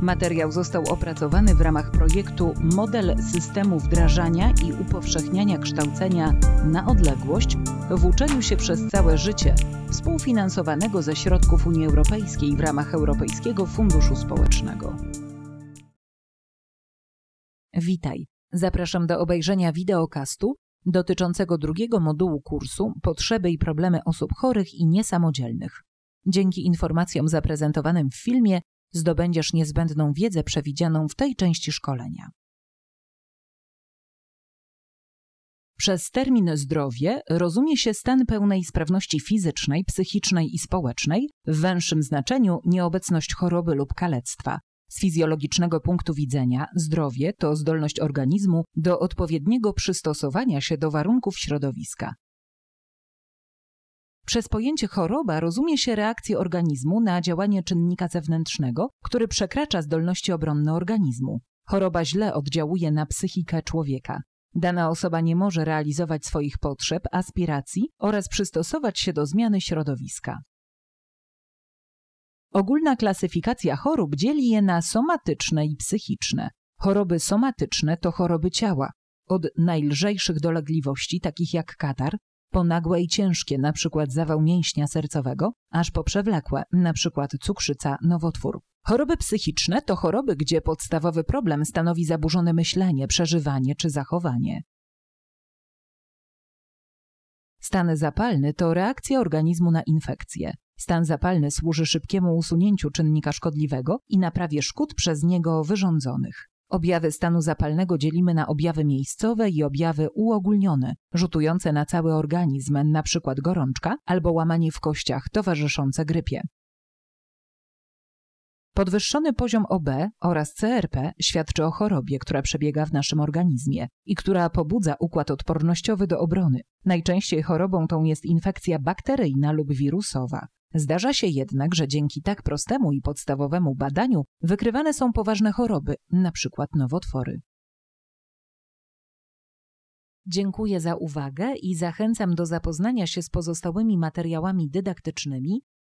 Materiał został opracowany w ramach projektu Model systemu wdrażania i upowszechniania kształcenia na odległość w uczeniu się przez całe życie, współfinansowanego ze środków Unii Europejskiej w ramach Europejskiego Funduszu Społecznego. Witaj. Zapraszam do obejrzenia wideokastu dotyczącego drugiego modułu kursu Potrzeby i problemy osób chorych i niesamodzielnych. Dzięki informacjom zaprezentowanym w filmie zdobędziesz niezbędną wiedzę przewidzianą w tej części szkolenia. Przez termin zdrowie rozumie się stan pełnej sprawności fizycznej, psychicznej i społecznej, w węższym znaczeniu nieobecność choroby lub kalectwa. Z fizjologicznego punktu widzenia zdrowie to zdolność organizmu do odpowiedniego przystosowania się do warunków środowiska. Przez pojęcie choroba rozumie się reakcję organizmu na działanie czynnika zewnętrznego, który przekracza zdolności obronne organizmu. Choroba źle oddziałuje na psychikę człowieka. Dana osoba nie może realizować swoich potrzeb, aspiracji oraz przystosować się do zmiany środowiska. Ogólna klasyfikacja chorób dzieli je na somatyczne i psychiczne. Choroby somatyczne to choroby ciała, od najlżejszych dolegliwości, takich jak katar, po nagłe i ciężkie, np. zawał mięśnia sercowego, aż po przewlekłe, np. cukrzyca, nowotwór. Choroby psychiczne to choroby, gdzie podstawowy problem stanowi zaburzone myślenie, przeżywanie czy zachowanie. Stan zapalny to reakcja organizmu na infekcję. Stan zapalny służy szybkiemu usunięciu czynnika szkodliwego i naprawie szkód przez niego wyrządzonych. Objawy stanu zapalnego dzielimy na objawy miejscowe i objawy uogólnione, rzutujące na cały organizm, np. gorączka albo łamanie w kościach towarzyszące grypie. Podwyższony poziom OB oraz CRP świadczy o chorobie, która przebiega w naszym organizmie i która pobudza układ odpornościowy do obrony. Najczęściej chorobą tą jest infekcja bakteryjna lub wirusowa. Zdarza się jednak, że dzięki tak prostemu i podstawowemu badaniu wykrywane są poważne choroby, np. nowotwory. Dziękuję za uwagę i zachęcam do zapoznania się z pozostałymi materiałami dydaktycznymi